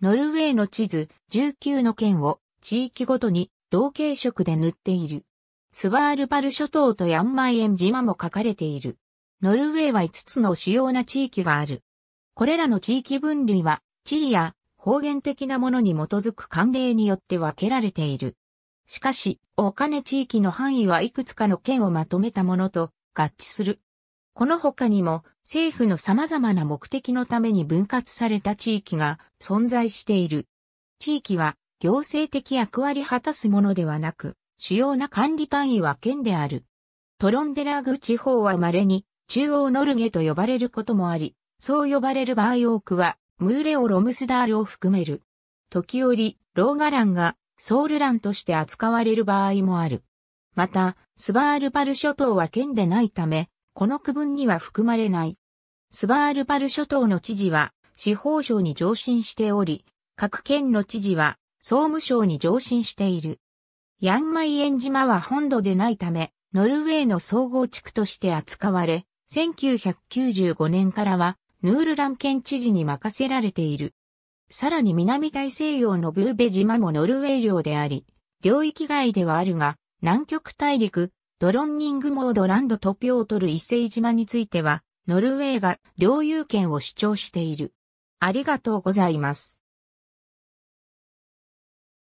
ノルウェーの地図19の県を地域ごとに同系色で塗っている。スバールバル諸島とヤンマイエン島も書かれている。ノルウェーは5つの主要な地域がある。これらの地域分類は、地理や方言的なものに基づく慣例によって分けられている。しかし、お金地域の範囲はいくつかの県をまとめたものと合致するこの他にも政府の様々な目的のために分割された地域が存在している。地域は行政的役割果たすものではなく、主要な管理単位は県である。トロンデラーグ地方は稀に中央ノルゲと呼ばれることもあり、そう呼ばれる場合多くは、ムーレオ・ロムスダールを含める。時折、ローガランがソウルランとして扱われる場合もある。また、スバールパル諸島は県でないため、この区分には含まれない。スバールパル諸島の知事は司法省に上申しており、各県の知事は総務省に上申している。ヤンマイエン島は本土でないため、ノルウェーの総合地区として扱われ、1995年からはヌールラン県知事に任せられている。さらに南大西洋のブーベ島もノルウェー領であり、領域外ではあるが、南極大陸、ドロンニングモードランドとピョートル勢世島については、ノルウェーが領有権を主張している。ありがとうございます。